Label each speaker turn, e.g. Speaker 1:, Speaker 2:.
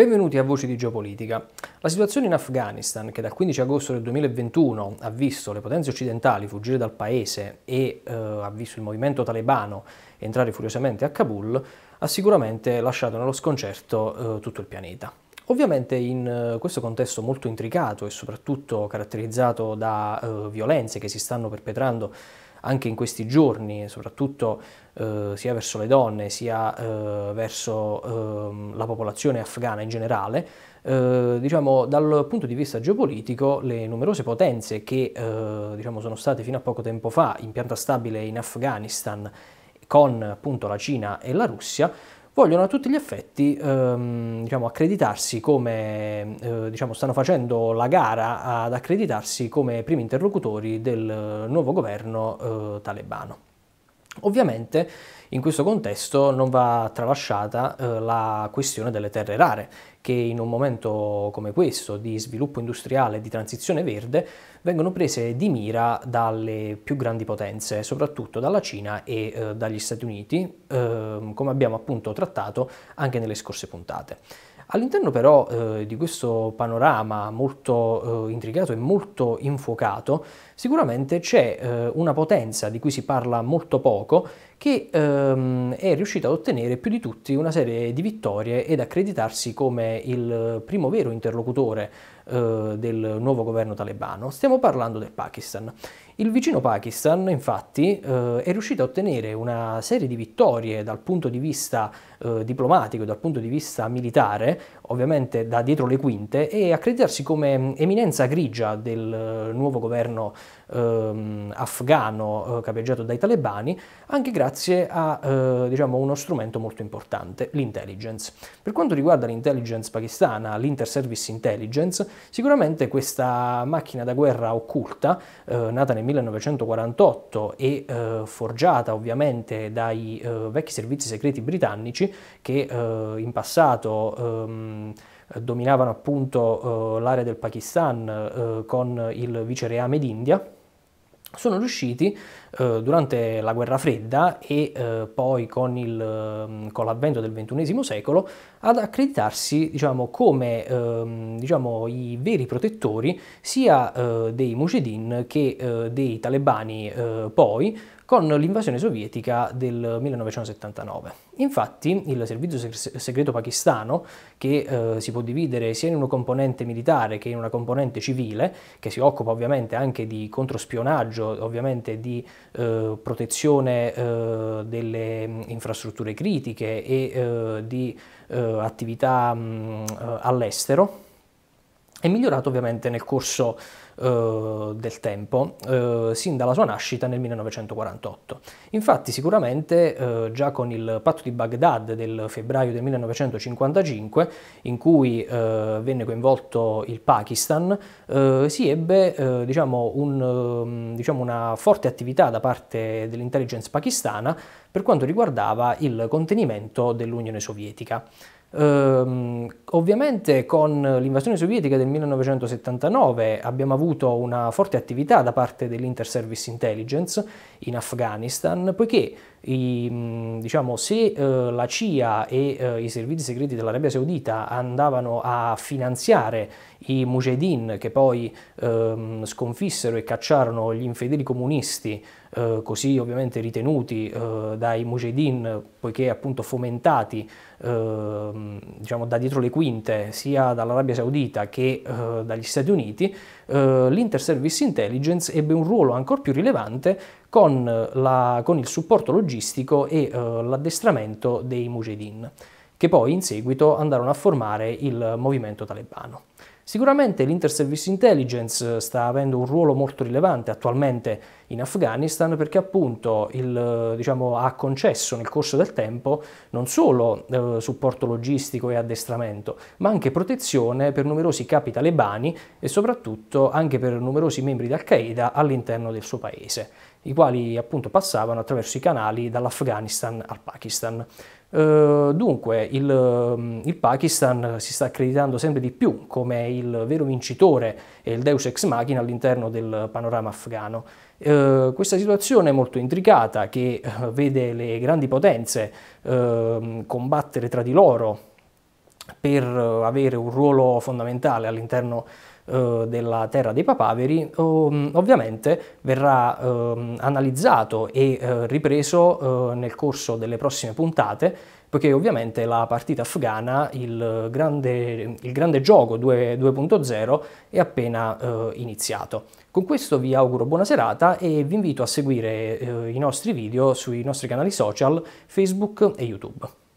Speaker 1: Benvenuti a Voci di Geopolitica. La situazione in Afghanistan, che dal 15 agosto del 2021 ha visto le potenze occidentali fuggire dal paese e eh, ha visto il movimento talebano entrare furiosamente a Kabul, ha sicuramente lasciato nello sconcerto eh, tutto il pianeta. Ovviamente in eh, questo contesto molto intricato e soprattutto caratterizzato da eh, violenze che si stanno perpetrando anche in questi giorni, soprattutto eh, sia verso le donne sia eh, verso eh, la popolazione afghana in generale, eh, diciamo dal punto di vista geopolitico le numerose potenze che eh, diciamo, sono state fino a poco tempo fa in pianta stabile in Afghanistan con appunto la Cina e la Russia vogliono a tutti gli effetti ehm, diciamo, accreditarsi come, eh, diciamo, stanno facendo la gara ad accreditarsi come primi interlocutori del nuovo governo eh, talebano. Ovviamente in questo contesto non va tralasciata eh, la questione delle terre rare, che in un momento come questo di sviluppo industriale e di transizione verde vengono prese di mira dalle più grandi potenze, soprattutto dalla Cina e eh, dagli Stati Uniti, eh, come abbiamo appunto trattato anche nelle scorse puntate. All'interno però eh, di questo panorama molto eh, intricato e molto infuocato, sicuramente c'è eh, una potenza di cui si parla molto poco che ehm, è riuscito ad ottenere più di tutti una serie di vittorie ed accreditarsi come il primo vero interlocutore eh, del nuovo governo talebano. Stiamo parlando del Pakistan. Il vicino Pakistan, infatti, eh, è riuscito a ottenere una serie di vittorie dal punto di vista eh, diplomatico, dal punto di vista militare, ovviamente da dietro le quinte, e accreditarsi come eminenza grigia del eh, nuovo governo ehm, afgano eh, capeggiato dai talebani, anche grazie grazie a eh, diciamo, uno strumento molto importante, l'intelligence. Per quanto riguarda l'intelligence pakistana, l'Interservice Intelligence, sicuramente questa macchina da guerra occulta, eh, nata nel 1948 e eh, forgiata ovviamente dai eh, vecchi servizi segreti britannici che eh, in passato ehm, dominavano appunto eh, l'area del Pakistan con il vicereame d'India, sono riusciti eh, durante la guerra fredda e eh, poi con, il, mm, con, l'avvento del XXI secolo ad accreditarsi diciamo, come ehm, diciamo, i veri protettori sia eh, dei mujahideen che eh, dei talebani eh, poi con l'invasione sovietica del 1979. Infatti il servizio segreto pakistano, che eh, si può dividere sia in una componente militare che in una componente civile, che si occupa ovviamente anche di controspionaggio, ovviamente di eh, protezione eh, delle infrastrutture critiche e eh, di eh, attività mm, eh, all'estero è migliorato ovviamente nel corso eh, del tempo, eh, sin dalla sua nascita nel 1948. Infatti sicuramente eh, già con il patto di Baghdad del febbraio del 1955, in cui eh, venne coinvolto il Pakistan, eh, si ebbe eh, diciamo, un, ehm, diciamo una forte attività da parte dell'intelligence pakistana per quanto riguardava il contenimento dell'Unione Sovietica. Ehm, ovviamente con l'invasione sovietica del 1979 abbiamo avuto una forte attività da parte dell'Inter Service Intelligence in Afghanistan, poiché i, diciamo, se eh, la CIA e eh, i servizi segreti dell'Arabia Saudita andavano a finanziare i mujahideen che poi ehm, sconfissero e cacciarono gli infedeli comunisti, eh, così ovviamente ritenuti eh, dai mujahideen, poiché appunto fomentati ehm, diciamo, da dietro le quinte sia dall'Arabia Saudita che eh, dagli Stati Uniti, eh, l'Inter Service Intelligence ebbe un ruolo ancora più rilevante con, eh, la, con il supporto logistico e eh, l'addestramento dei mujahideen, che poi in seguito andarono a formare il movimento talebano. Sicuramente l'Inter Service Intelligence eh, sta avendo un ruolo molto rilevante attualmente in Afghanistan perché appunto il, eh, diciamo, ha concesso nel corso del tempo non solo eh, supporto logistico e addestramento, ma anche protezione per numerosi capi talebani e soprattutto anche per numerosi membri di Al-Qaeda all'interno del suo paese, i quali appunto passavano attraverso i canali dall'Afghanistan al Pakistan. Eh, dunque, il, mm, il, Pakistan si sta accreditando sempre di più come il vero vincitore e il deus ex machina all'interno del panorama afghano. Uh, questa situazione molto intricata che uh, vede le grandi potenze ehm, combattere tra di loro per avere un ruolo fondamentale all'interno eh, della terra dei papaveri mm, ovviamente verrà ehm, analizzato e eh, ripreso eh, nel corso delle prossime puntate poiché ovviamente la partita afghana, il grande, il grande gioco 2.0 è appena eh, iniziato. Con questo vi auguro buona serata e vi invito a seguire eh, i nostri video sui nostri canali social Facebook e YouTube.